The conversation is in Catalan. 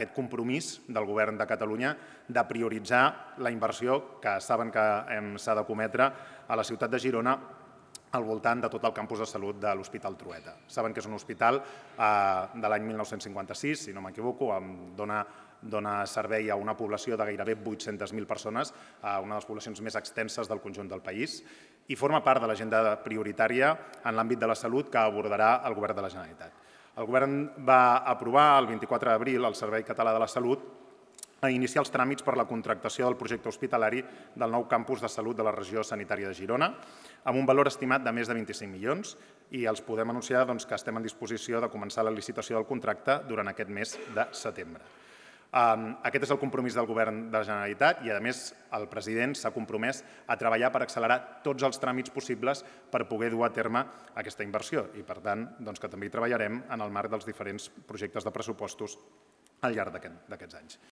aquest compromís del govern de Catalunya de prioritzar la inversió que saben que s'ha de cometre a la ciutat de Girona al voltant de tot el campus de salut de l'Hospital Trueta. Saben que és un hospital eh, de l'any 1956, si no m'equivoco, amb dona dona servei a una població de gairebé 800.000 persones, a una de les poblacions més extenses del conjunt del país, i forma part de l'agenda prioritària en l'àmbit de la salut que abordarà el Govern de la Generalitat. El govern va aprovar el 24 d'abril el Servei Català de la Salut a iniciar els tràmits per la contractació del projecte hospitalari del nou campus de salut de la regió sanitària de Girona, amb un valor estimat de més de 25 milions, i els podem anunciar doncs, que estem en disposició de començar la licitació del contracte durant aquest mes de setembre aquest és el compromís del govern de la Generalitat i, a més, el president s'ha compromès a treballar per accelerar tots els tràmits possibles per poder dur a terme aquesta inversió i, per tant, doncs, que també hi treballarem en el marc dels diferents projectes de pressupostos al llarg d'aquests anys.